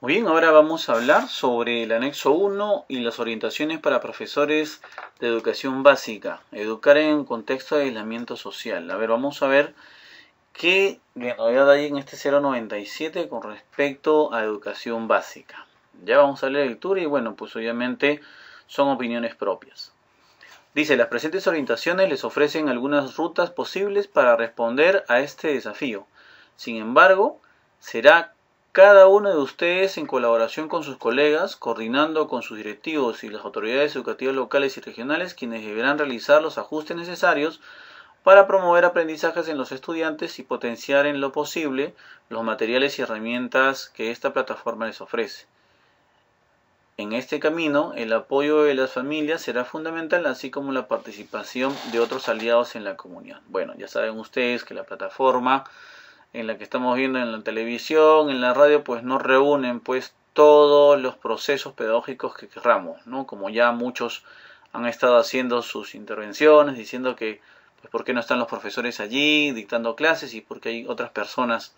Muy bien, ahora vamos a hablar sobre el anexo 1 y las orientaciones para profesores de educación básica. Educar en un contexto de aislamiento social. A ver, vamos a ver qué novedad hay en este 097 con respecto a educación básica. Ya vamos a leer el tour y bueno, pues obviamente son opiniones propias. Dice, las presentes orientaciones les ofrecen algunas rutas posibles para responder a este desafío. Sin embargo, será cada uno de ustedes en colaboración con sus colegas, coordinando con sus directivos y las autoridades educativas locales y regionales, quienes deberán realizar los ajustes necesarios para promover aprendizajes en los estudiantes y potenciar en lo posible los materiales y herramientas que esta plataforma les ofrece. En este camino, el apoyo de las familias será fundamental, así como la participación de otros aliados en la comunidad. Bueno, ya saben ustedes que la plataforma en la que estamos viendo en la televisión, en la radio, pues no reúnen pues todos los procesos pedagógicos que querramos, ¿no? Como ya muchos han estado haciendo sus intervenciones, diciendo que pues por qué no están los profesores allí dictando clases y por qué hay otras personas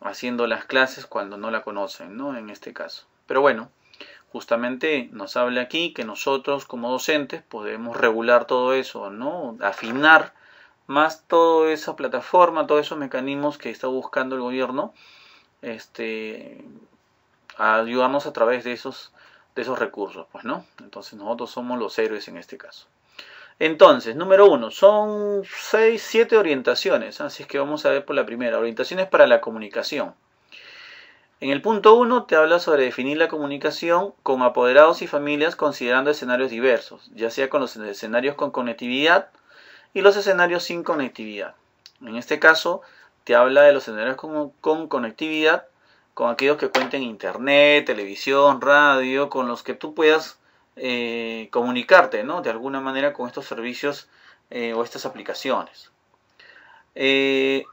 haciendo las clases cuando no la conocen, ¿no? En este caso. Pero bueno, justamente nos habla aquí que nosotros como docentes podemos regular todo eso, ¿no? Afinar más toda esa plataforma, todos esos mecanismos que está buscando el gobierno, este, ayudarnos a través de esos, de esos recursos, pues, ¿no? Entonces nosotros somos los héroes en este caso. Entonces, número uno, son seis, siete orientaciones, así es que vamos a ver por la primera, orientaciones para la comunicación. En el punto uno te habla sobre definir la comunicación con apoderados y familias considerando escenarios diversos, ya sea con los escenarios con conectividad, y los escenarios sin conectividad. En este caso, te habla de los escenarios con, con conectividad, con aquellos que cuenten internet, televisión, radio, con los que tú puedas eh, comunicarte, ¿no? De alguna manera con estos servicios eh, o estas aplicaciones. Eh,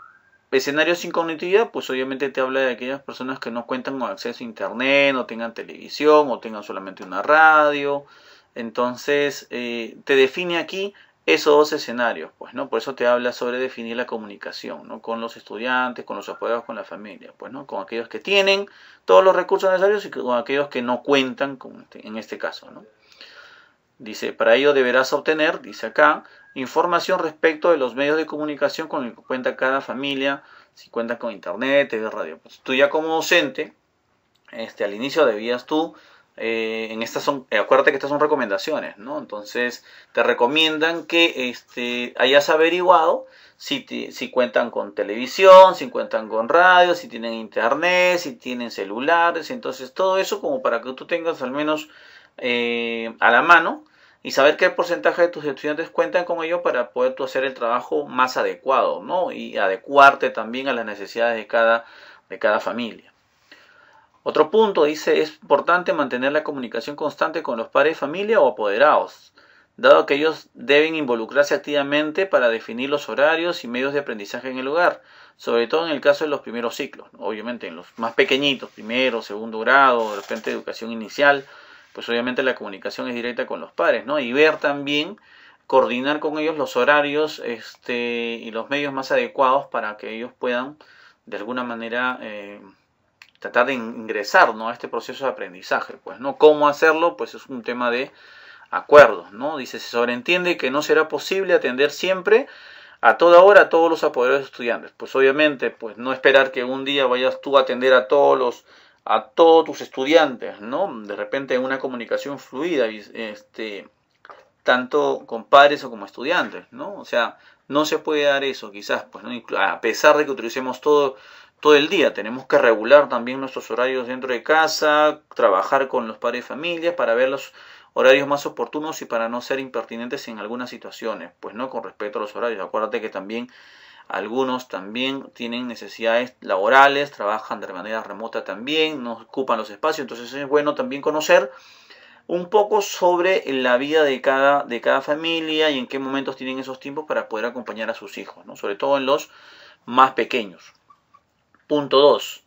escenarios sin conectividad, pues obviamente te habla de aquellas personas que no cuentan con acceso a internet, no tengan televisión o tengan solamente una radio. Entonces, te define aquí esos dos escenarios, pues, ¿no? Por eso te habla sobre definir la comunicación, ¿no? Con los estudiantes, con los apoyados, con la familia, pues, ¿no? Con aquellos que tienen todos los recursos necesarios y con aquellos que no cuentan, con, este, en este caso, ¿no? Dice, para ello deberás obtener, dice acá, información respecto de los medios de comunicación con los que cuenta cada familia, si cuenta con internet, TV, radio. Pues tú ya como docente, este, al inicio debías tú eh, en estas son, eh, acuérdate que estas son recomendaciones, ¿no? Entonces te recomiendan que este, hayas averiguado si, si cuentan con televisión, si cuentan con radio, si tienen internet, si tienen celulares, entonces todo eso como para que tú tengas al menos eh, a la mano y saber qué porcentaje de tus estudiantes cuentan con ello para poder tú hacer el trabajo más adecuado, ¿no? Y adecuarte también a las necesidades de cada, de cada familia. Otro punto dice, es importante mantener la comunicación constante con los padres de familia o apoderados, dado que ellos deben involucrarse activamente para definir los horarios y medios de aprendizaje en el hogar, sobre todo en el caso de los primeros ciclos, obviamente en los más pequeñitos, primero, segundo grado, de repente educación inicial, pues obviamente la comunicación es directa con los padres, ¿no? Y ver también, coordinar con ellos los horarios este, y los medios más adecuados para que ellos puedan, de alguna manera, eh, tratar de ingresar ¿no? a este proceso de aprendizaje. Pues, ¿no? ¿Cómo hacerlo? Pues es un tema de acuerdos. ¿no? Dice, se sobreentiende que no será posible atender siempre a toda hora a todos los apoderados estudiantes. Pues obviamente, pues no esperar que un día vayas tú a atender a todos los a todos tus estudiantes, ¿no? De repente una comunicación fluida, este, tanto con padres o como estudiantes, ¿no? O sea, no se puede dar eso, quizás, pues, a pesar de que utilicemos todo todo el día. Tenemos que regular también nuestros horarios dentro de casa, trabajar con los padres y familias para ver los horarios más oportunos y para no ser impertinentes en algunas situaciones, pues no con respecto a los horarios. Acuérdate que también algunos también tienen necesidades laborales, trabajan de manera remota también, no ocupan los espacios, entonces es bueno también conocer un poco sobre la vida de cada, de cada familia y en qué momentos tienen esos tiempos para poder acompañar a sus hijos, ¿no? sobre todo en los más pequeños. Punto 2.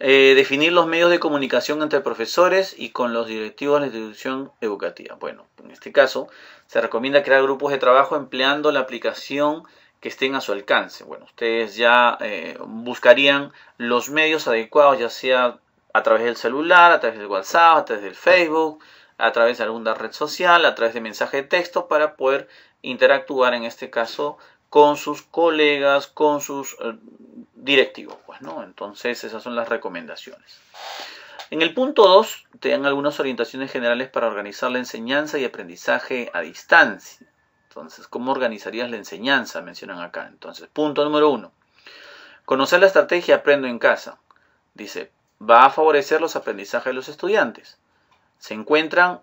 Eh, definir los medios de comunicación entre profesores y con los directivos de la institución educativa. Bueno, en este caso se recomienda crear grupos de trabajo empleando la aplicación que estén a su alcance. Bueno, ustedes ya eh, buscarían los medios adecuados, ya sea a través del celular, a través del WhatsApp, a través del Facebook, a través de alguna red social, a través de mensaje de texto para poder interactuar en este caso con sus colegas, con sus eh, directivo. Pues, ¿no? Entonces, esas son las recomendaciones. En el punto 2 te dan algunas orientaciones generales para organizar la enseñanza y aprendizaje a distancia. Entonces, ¿cómo organizarías la enseñanza? Mencionan acá. Entonces, punto número 1. Conocer la estrategia Aprendo en casa. Dice, va a favorecer los aprendizajes de los estudiantes. Se encuentran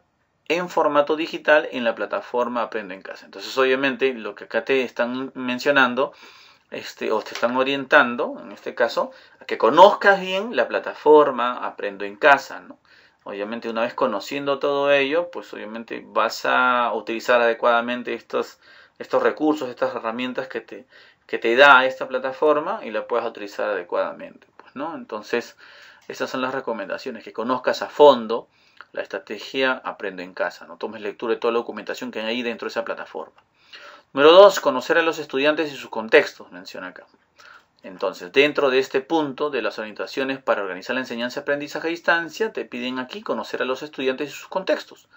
en formato digital en la plataforma Aprendo en casa. Entonces, obviamente, lo que acá te están mencionando este, o te están orientando, en este caso, a que conozcas bien la plataforma Aprendo en Casa, Obviamente una vez conociendo todo ello, pues obviamente vas a utilizar adecuadamente estos, estos recursos, estas herramientas que te, que te da esta plataforma y la puedas utilizar adecuadamente, pues, Entonces, esas son las recomendaciones, que conozcas a fondo la estrategia Aprendo en Casa, no tomes lectura de toda la documentación que hay ahí dentro de esa plataforma. Número dos, conocer a los estudiantes y sus contextos, menciona acá. Entonces, dentro de este punto de las orientaciones para organizar la enseñanza-aprendizaje a distancia, te piden aquí conocer a los estudiantes y sus contextos.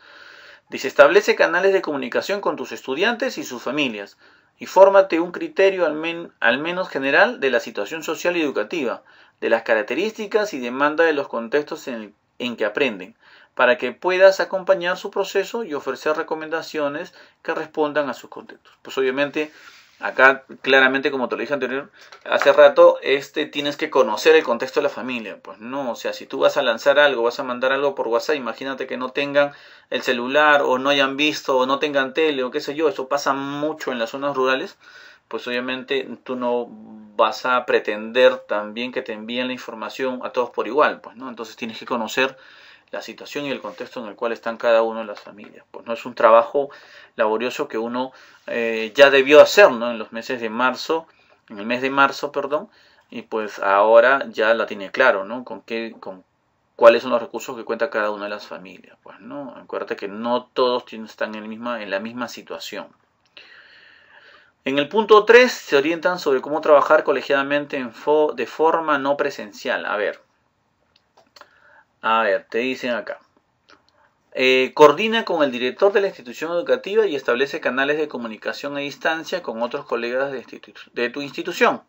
Dice, establece canales de comunicación con tus estudiantes y sus familias y fórmate un criterio al, al menos general de la situación social y educativa, de las características y demanda de los contextos en, en que aprenden, para que puedas acompañar su proceso y ofrecer recomendaciones que respondan a sus contextos. Pues obviamente, acá claramente, como te lo dije anterior, hace rato, este, tienes que conocer el contexto de la familia. Pues no, o sea, si tú vas a lanzar algo, vas a mandar algo por WhatsApp, imagínate que no tengan el celular o no hayan visto o no tengan tele o qué sé yo, eso pasa mucho en las zonas rurales pues obviamente tú no vas a pretender también que te envíen la información a todos por igual, pues, ¿no? Entonces tienes que conocer la situación y el contexto en el cual están cada uno de las familias. Pues no es un trabajo laborioso que uno eh, ya debió hacer ¿no? en los meses de marzo, en el mes de marzo, perdón, y pues ahora ya la tiene claro, ¿no? Con qué, con cuáles son los recursos que cuenta cada una de las familias. Pues no, acuérdate que no todos están en, misma, en la misma situación. En el punto 3 se orientan sobre cómo trabajar colegiadamente en fo de forma no presencial. A ver, a ver, te dicen acá. Eh, coordina con el director de la institución educativa y establece canales de comunicación a distancia con otros colegas de, de tu institución.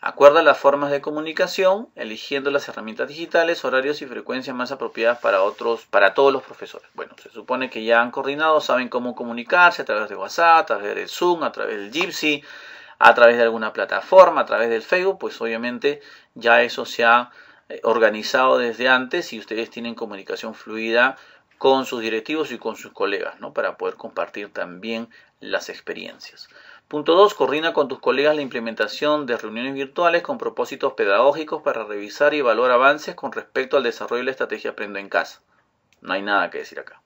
Acuerda las formas de comunicación, eligiendo las herramientas digitales, horarios y frecuencias más apropiadas para otros, para todos los profesores. Bueno, se supone que ya han coordinado, saben cómo comunicarse a través de WhatsApp, a través del Zoom, a través del Gypsy, a través de alguna plataforma, a través del Facebook, pues obviamente ya eso se ha organizado desde antes y ustedes tienen comunicación fluida con sus directivos y con sus colegas, ¿no? Para poder compartir también las experiencias. Punto 2. Coordina con tus colegas la implementación de reuniones virtuales con propósitos pedagógicos para revisar y evaluar avances con respecto al desarrollo de la estrategia Aprendo en Casa. No hay nada que decir acá.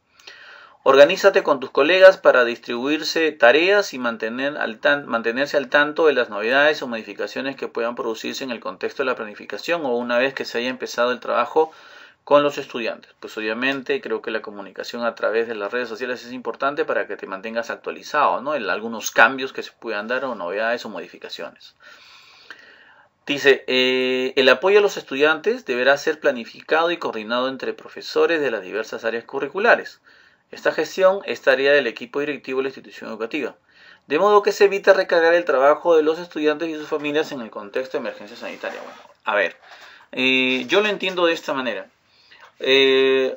Organízate con tus colegas para distribuirse tareas y mantenerse al tanto de las novedades o modificaciones que puedan producirse en el contexto de la planificación o una vez que se haya empezado el trabajo con los estudiantes. Pues obviamente creo que la comunicación a través de las redes sociales es importante para que te mantengas actualizado, ¿no? En algunos cambios que se puedan dar o novedades o modificaciones. Dice, eh, el apoyo a los estudiantes deberá ser planificado y coordinado entre profesores de las diversas áreas curriculares. Esta gestión es tarea del equipo directivo de la institución educativa, de modo que se evita recargar el trabajo de los estudiantes y sus familias en el contexto de emergencia sanitaria. Bueno, a ver, eh, yo lo entiendo de esta manera. Eh,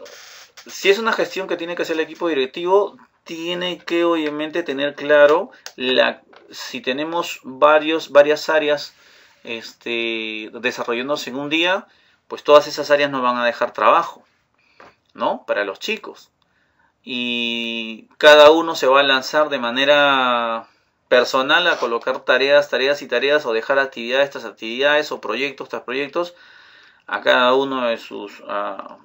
si es una gestión que tiene que hacer el equipo directivo, tiene que obviamente tener claro si tenemos varias áreas este, desarrollándose en un día, pues todas esas áreas nos van a dejar trabajo, ¿no? Para los chicos y cada uno se va a lanzar de manera personal a colocar tareas, tareas y tareas o dejar actividades, estas actividades o proyectos, tras proyectos a cada uno de sus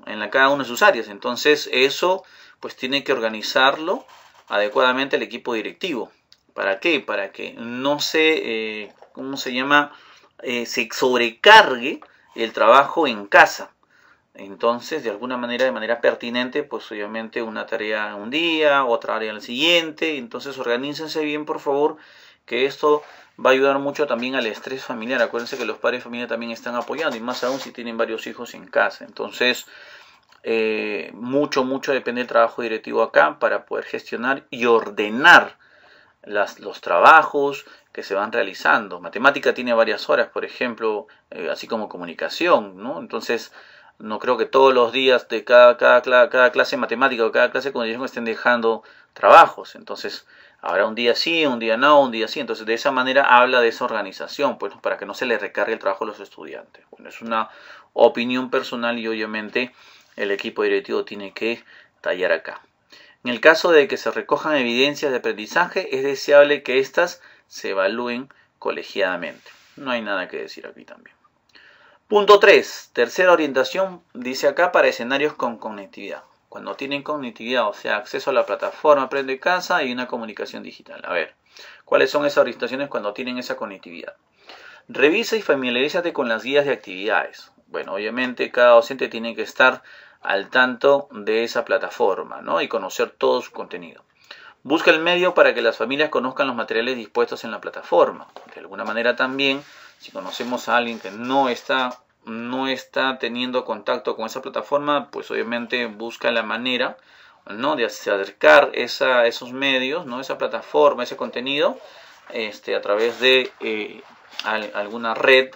en la, cada una de sus áreas. Entonces, eso pues tiene que organizarlo adecuadamente el equipo directivo. ¿Para qué? Para que no se eh, ¿cómo se llama? Eh, se sobrecargue el trabajo en casa. Entonces, de alguna manera, de manera pertinente, pues obviamente una tarea un día, otra área el siguiente. Entonces, organícense bien, por favor, que esto va a ayudar mucho también al estrés familiar. Acuérdense que los padres de familia también están apoyando, y más aún si tienen varios hijos en casa. Entonces, eh, mucho, mucho depende del trabajo directivo acá para poder gestionar y ordenar las, los trabajos, que se van realizando. Matemática tiene varias horas, por ejemplo, eh, así como comunicación, ¿no? Entonces, no creo que todos los días de cada, cada, clase de matemática o cada clase de condición estén dejando trabajos. Entonces, habrá un día sí, un día no, un día sí. Entonces, de esa manera habla de esa organización, pues, para que no se le recargue el trabajo a los estudiantes. Bueno, es una opinión personal y obviamente el equipo directivo tiene que tallar acá. En el caso de que se recojan evidencias de aprendizaje, es deseable que éstas se evalúen colegiadamente. No hay nada que decir aquí también. Punto 3. Tercera orientación, dice acá, para escenarios con conectividad. Cuando tienen conectividad, o sea, acceso a la plataforma aprende Casa y una comunicación digital. A ver, ¿cuáles son esas orientaciones cuando tienen esa conectividad? Revisa y familiarízate con las guías de actividades. Bueno, obviamente cada docente tiene que estar al tanto de esa plataforma ¿no? y conocer todo su contenido. Busca el medio para que las familias conozcan los materiales dispuestos en la plataforma. De alguna manera también si conocemos a alguien que no está, no está teniendo contacto con esa plataforma, pues obviamente busca la manera ¿no? de acercar esa, esos medios, ¿no? esa plataforma, ese contenido, este, a través de eh, alguna red,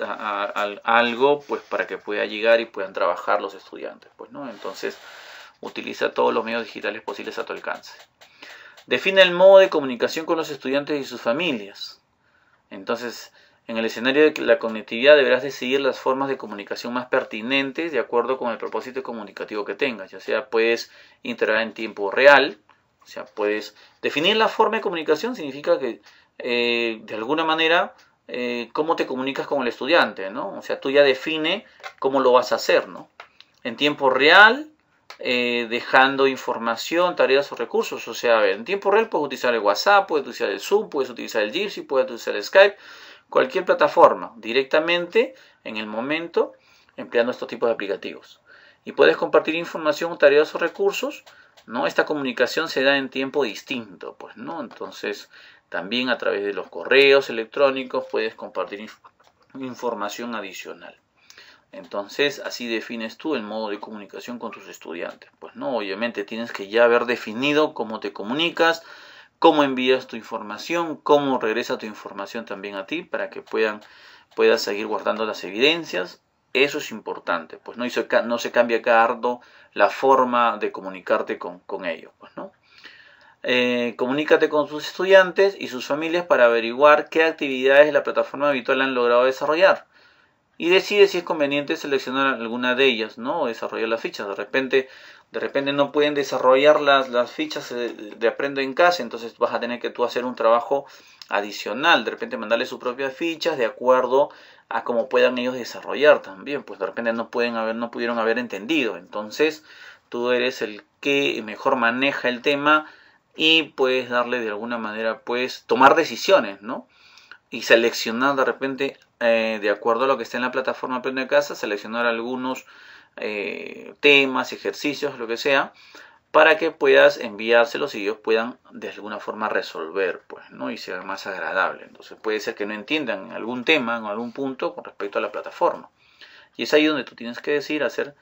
algo, pues para que pueda llegar y puedan trabajar los estudiantes. Pues, ¿no? Entonces, utiliza todos los medios digitales posibles a tu alcance. Define el modo de comunicación con los estudiantes y sus familias. Entonces, en el escenario de la conectividad deberás decidir las formas de comunicación más pertinentes de acuerdo con el propósito comunicativo que tengas, ya sea puedes interactuar en tiempo real, o sea, puedes definir la forma de comunicación significa que eh, de alguna manera eh, cómo te comunicas con el estudiante, ¿no? O sea, tú ya define cómo lo vas a hacer, ¿no? En tiempo real, eh, dejando información, tareas o recursos. O sea, en tiempo real puedes utilizar el WhatsApp, puedes utilizar el Zoom, puedes utilizar el Gypsy, puedes utilizar el Skype cualquier plataforma directamente en el momento empleando estos tipos de aplicativos. Y puedes compartir información, tareas o recursos, ¿no? Esta comunicación se da en tiempo distinto, pues, ¿no? Entonces, también a través de los correos electrónicos puedes compartir información adicional. Entonces, así defines tú el modo de comunicación con tus estudiantes. Pues no, obviamente tienes que ya haber definido cómo te comunicas, cómo envías tu información, cómo regresa tu información también a ti para que puedan, puedas seguir guardando las evidencias. Eso es importante, pues no, se, no se cambia cada ardo la forma de comunicarte con, con ellos. Pues, ¿no? Eh, comunícate con sus estudiantes y sus familias para averiguar qué actividades de la plataforma habitual han logrado desarrollar y decide si es conveniente seleccionar alguna de ellas, ¿no? desarrollar las fichas. De repente, de repente no pueden desarrollar las, las fichas de, de, aprendo en casa, entonces vas a tener que tú hacer un trabajo adicional, de repente mandarle sus propias fichas de acuerdo a cómo puedan ellos desarrollar también, pues de repente no pueden haber, no pudieron haber entendido. Entonces, tú eres el que mejor maneja el tema y puedes darle de alguna manera, pues, tomar decisiones, ¿no? Y seleccionar de repente eh, de acuerdo a lo que está en la plataforma Aprende de Casa, seleccionar algunos eh, temas, ejercicios, lo que sea, para que puedas enviárselos y ellos puedan de alguna forma resolver, pues, ¿no? Y sea más agradable. Entonces puede ser que no entiendan algún tema en algún punto con respecto a la plataforma. Y es ahí donde tú tienes que decir, hacer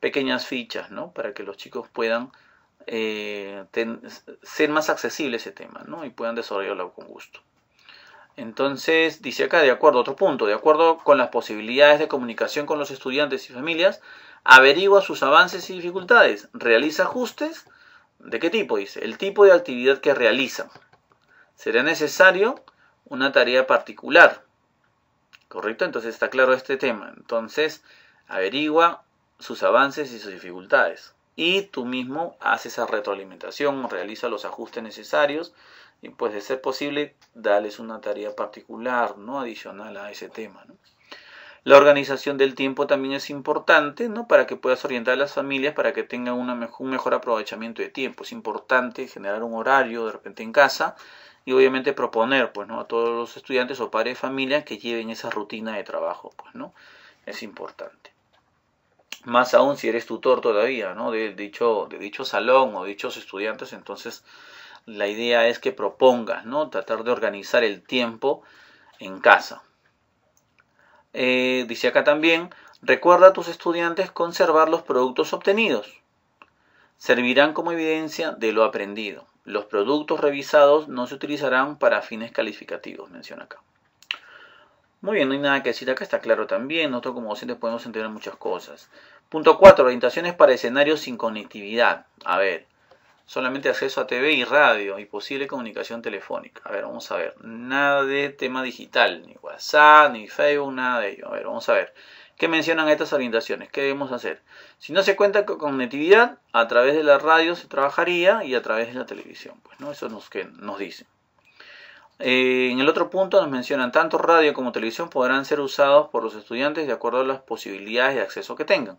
pequeñas fichas, ¿no? Para que los chicos puedan eh, ser más accesible ese tema, ¿no? Y puedan desarrollarlo con gusto. Entonces, dice acá, de acuerdo, otro punto, de acuerdo con las posibilidades de comunicación con los estudiantes y familias, averigua sus avances y dificultades, realiza ajustes, ¿de qué tipo? Dice, el tipo de actividad que realizan. Será necesario una tarea particular, ¿correcto? Entonces está claro este tema. Entonces, averigua sus avances y sus dificultades y tú mismo haces esa retroalimentación, realiza los ajustes necesarios y pues de ser posible, dales una tarea particular, ¿no? Adicional a ese tema, ¿no? La organización del tiempo también es importante, ¿no? Para que puedas orientar a las familias para que tengan un mejor aprovechamiento de tiempo. Es importante generar un horario de repente en casa y obviamente proponer, pues, ¿no? A todos los estudiantes o padres de familia que lleven esa rutina de trabajo, pues, ¿no? Es importante más aún si eres tutor todavía, ¿no? De, dicho, de dicho salón o dichos estudiantes, entonces la idea es que propongas, ¿no? Tratar de organizar el tiempo en casa. Eh, dice acá también, recuerda a tus estudiantes conservar los productos obtenidos. Servirán como evidencia de lo aprendido. Los productos revisados no se utilizarán para fines calificativos, menciona acá. Muy bien, no hay nada que decir acá, está claro también. Nosotros como docentes podemos entender muchas cosas. Punto 4. Orientaciones para escenarios sin conectividad. A ver, solamente acceso a TV y radio y posible comunicación telefónica. A ver, vamos a ver. Nada de tema digital, ni WhatsApp, ni Facebook, nada de ello. A ver, vamos a ver. ¿Qué mencionan estas orientaciones? ¿Qué debemos hacer? Si no se cuenta con conectividad, a través de la radio se trabajaría y a través de la televisión. Pues no, eso nos, que nos dicen. Eh, en el otro punto nos mencionan, tanto radio como televisión podrán ser usados por los estudiantes de acuerdo a las posibilidades de acceso que tengan.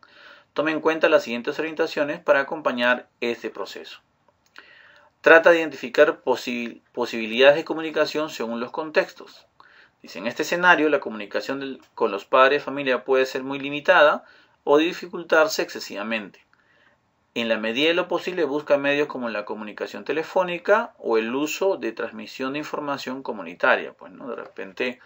Tome en cuenta las siguientes orientaciones para acompañar este proceso. Trata de identificar posibilidades de comunicación según los contextos. Dice, en este escenario la comunicación con los padres de familia puede ser muy limitada o dificultarse excesivamente. En la medida de lo posible busca medios como la comunicación telefónica o el uso de transmisión de información comunitaria. Pues no, de repente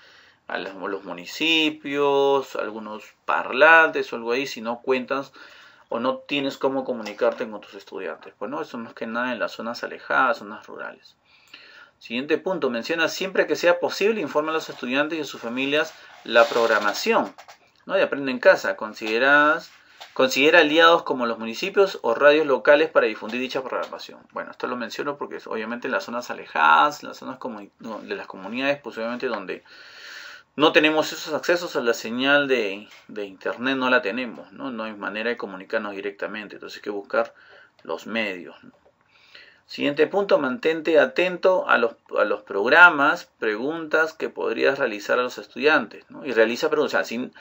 a los municipios, algunos parlantes o algo ahí, si no cuentas o no tienes cómo comunicarte con tus estudiantes. Pues no, eso que nada en las zonas alejadas, zonas rurales. Siguiente punto, menciona siempre que sea posible, informa a los estudiantes y a sus familias la programación ¿no? de Aprende en Casa, consideradas Considera aliados como los municipios o radios locales para difundir dicha programación. Bueno, esto lo menciono porque obviamente en las zonas alejadas, en las zonas como de las comunidades, posiblemente donde no tenemos esos accesos a la señal de, de internet, no la tenemos, ¿no? ¿no? hay manera de comunicarnos directamente, entonces hay que buscar los medios. Siguiente punto, mantente atento a los, a los, programas, preguntas que podrías realizar a los estudiantes, Y realiza preguntas, sin,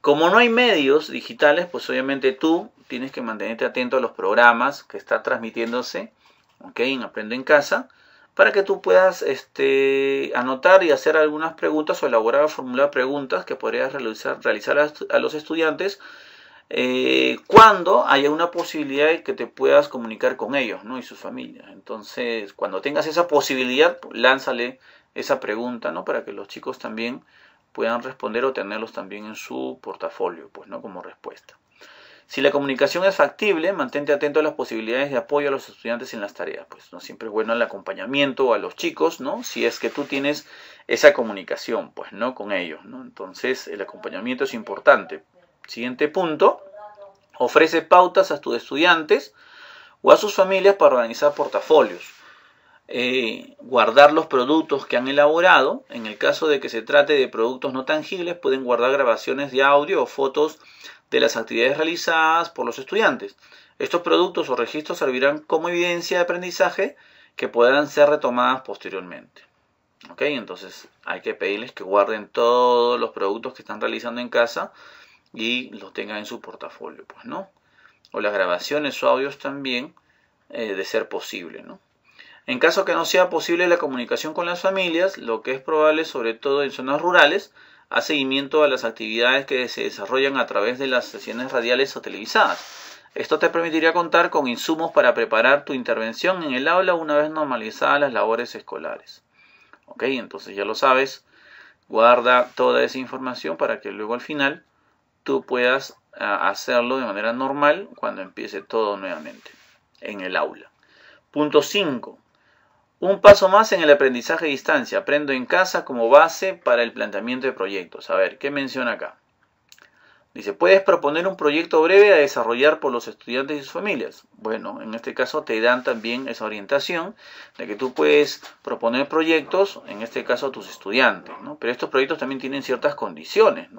como no hay medios digitales, pues obviamente tú tienes que mantenerte atento a los programas que está transmitiéndose, ¿ok? En Aprendo en Casa, para que tú puedas este, anotar y hacer algunas preguntas o elaborar o formular preguntas que podrías realizar, a, los estudiantes eh, cuando haya una posibilidad de que te puedas comunicar con ellos, ¿no? Y sus familias. Entonces, cuando tengas esa posibilidad, lánzale esa pregunta, ¿no? Para que los chicos también puedan responder o tenerlos también en su portafolio, pues no como respuesta. Si la comunicación es factible, mantente atento a las posibilidades de apoyo a los estudiantes en las tareas. Pues no siempre es bueno el acompañamiento a los chicos, ¿no? Si es que tú tienes esa comunicación, pues no con ellos, Entonces el acompañamiento es importante. Siguiente punto, ofrece pautas a tus estudiantes o a sus familias para organizar portafolios. Eh, guardar los productos que han elaborado. En el caso de que se trate de productos no tangibles, pueden guardar grabaciones de audio o fotos de las actividades realizadas por los estudiantes. Estos productos o registros servirán como evidencia de aprendizaje que podrán ser retomadas posteriormente. ¿Ok? Entonces hay que pedirles que guarden todos los productos que están realizando en casa y los tengan en su portafolio, pues, ¿no? O las grabaciones o audios también, eh, de ser posible, ¿no? En caso que no sea posible la comunicación con las familias, lo que es probable sobre todo en zonas rurales, a seguimiento a las actividades que se desarrollan a través de las sesiones radiales o televisadas. Esto te permitiría contar con insumos para preparar tu intervención en el aula una vez normalizadas las labores escolares. Ok, entonces ya lo sabes, guarda toda esa información para que luego al final tú puedas ah, hacerlo de manera normal cuando empiece todo nuevamente en el aula. Punto 5. Un paso más en el aprendizaje a distancia. Aprendo en casa como base para el planteamiento de proyectos. A ver, ¿qué menciona acá? Dice, puedes proponer un proyecto breve a desarrollar por los estudiantes y sus familias. Bueno, en este caso te dan también esa orientación de que tú puedes proponer proyectos, en este caso a tus estudiantes, ¿no? Pero estos proyectos también tienen ciertas condiciones,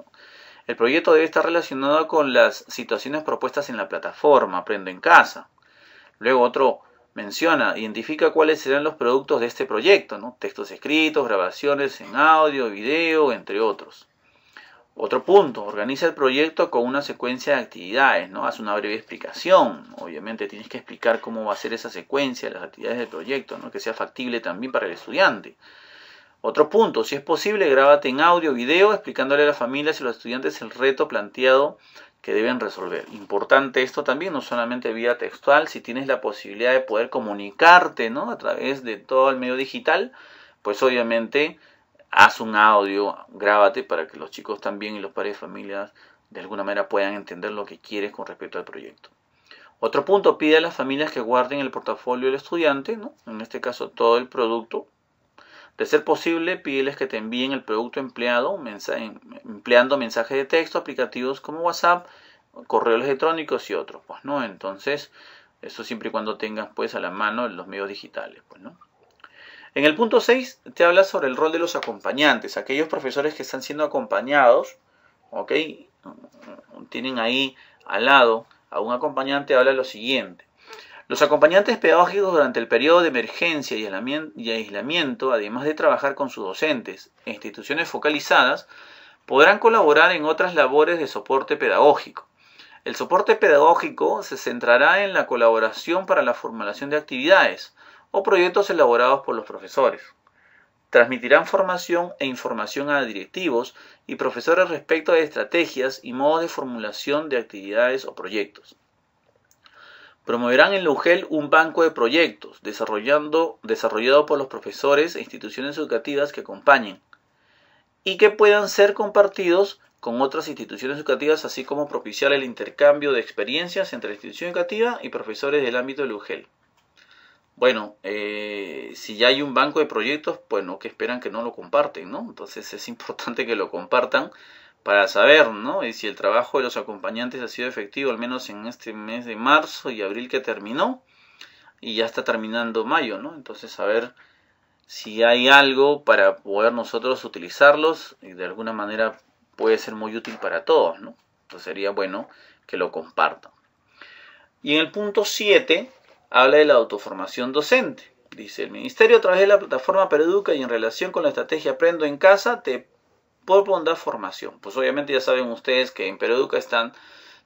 El proyecto debe estar relacionado con las situaciones propuestas en la plataforma, aprendo en casa. Luego otro menciona, identifica cuáles serán los productos de este proyecto, ¿no? textos escritos, grabaciones en audio, video, entre otros. Otro punto, organiza el proyecto con una secuencia de actividades, ¿no? Haz una breve explicación. Obviamente tienes que explicar cómo va a ser esa secuencia, las actividades del proyecto, ¿no? Que sea factible también para el estudiante. Otro punto, si es posible, grábate en audio, video, explicándole a las familias y a los estudiantes el reto planteado que deben resolver. Importante esto también, no solamente vía textual, si tienes la posibilidad de poder comunicarte ¿no? a través de todo el medio digital, pues obviamente haz un audio, grábate para que los chicos también y los padres de familias de alguna manera puedan entender lo que quieres con respecto al proyecto. Otro punto, pide a las familias que guarden el portafolio del estudiante, ¿no? en este caso todo el producto, de ser posible, pídeles que te envíen el producto empleado empleando mensajes de texto, aplicativos como WhatsApp, correos electrónicos y otros, pues, ¿no? Entonces, eso siempre y cuando tengas, pues, a la mano los medios digitales, pues, En el punto 6 te habla sobre el rol de los acompañantes, aquellos profesores que están siendo acompañados, Tienen ahí al lado a un acompañante, habla lo siguiente. Los acompañantes pedagógicos durante el periodo de emergencia y aislamiento, además de trabajar con sus docentes e instituciones focalizadas, podrán colaborar en otras labores de soporte pedagógico. El soporte pedagógico se centrará en la colaboración para la formulación de actividades o proyectos elaborados por los profesores. Transmitirán formación e información a directivos y profesores respecto a estrategias y modos de formulación de actividades o proyectos. Promoverán en la UGEL un banco de proyectos desarrollando, desarrollado por los profesores e instituciones educativas que acompañen y que puedan ser compartidos con otras instituciones educativas, así como propiciar el intercambio de experiencias entre la institución educativa y profesores del ámbito de UGEL. Bueno, eh, si ya hay un banco de proyectos, no que esperan que no lo comparten, ¿no? Entonces es importante que lo compartan para saber ¿no? y si el trabajo de los acompañantes ha sido efectivo, al menos en este mes de marzo y abril que terminó, y ya está terminando mayo, ¿no? Entonces saber si hay algo para poder nosotros utilizarlos y de alguna manera puede ser muy útil para todos, ¿no? Entonces sería bueno que lo compartan. Y en el punto 7 habla de la autoformación docente. Dice, el Ministerio a través de la plataforma Pereduca y en relación con la estrategia Aprendo en Casa te por bondad formación. Pues obviamente ya saben ustedes que en Pereduca están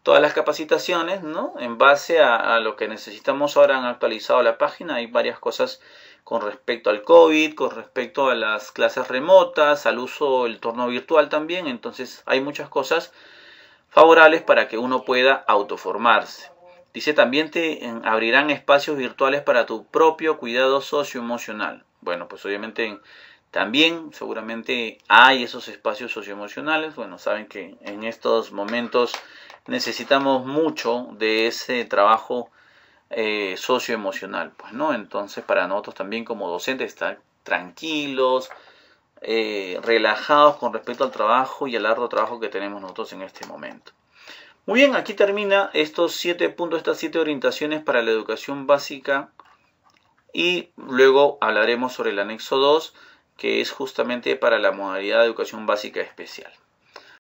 todas las capacitaciones, ¿no? En base a, lo que necesitamos ahora han actualizado la página, hay varias cosas con respecto al COVID, con respecto a las clases remotas, al uso del torno virtual también, entonces hay muchas cosas favorables para que uno pueda autoformarse. Dice también te abrirán espacios virtuales para tu propio cuidado socioemocional. Bueno, pues obviamente en, también seguramente hay esos espacios socioemocionales. Bueno, saben que en estos momentos necesitamos mucho de ese trabajo eh, socioemocional, pues, ¿no? Entonces, para nosotros también como docentes estar tranquilos, eh, relajados con respecto al trabajo y al largo trabajo que tenemos nosotros en este momento. Muy bien, aquí termina estos siete puntos, estas siete orientaciones para la educación básica y luego hablaremos sobre el anexo 2 que es justamente para la modalidad de educación básica especial.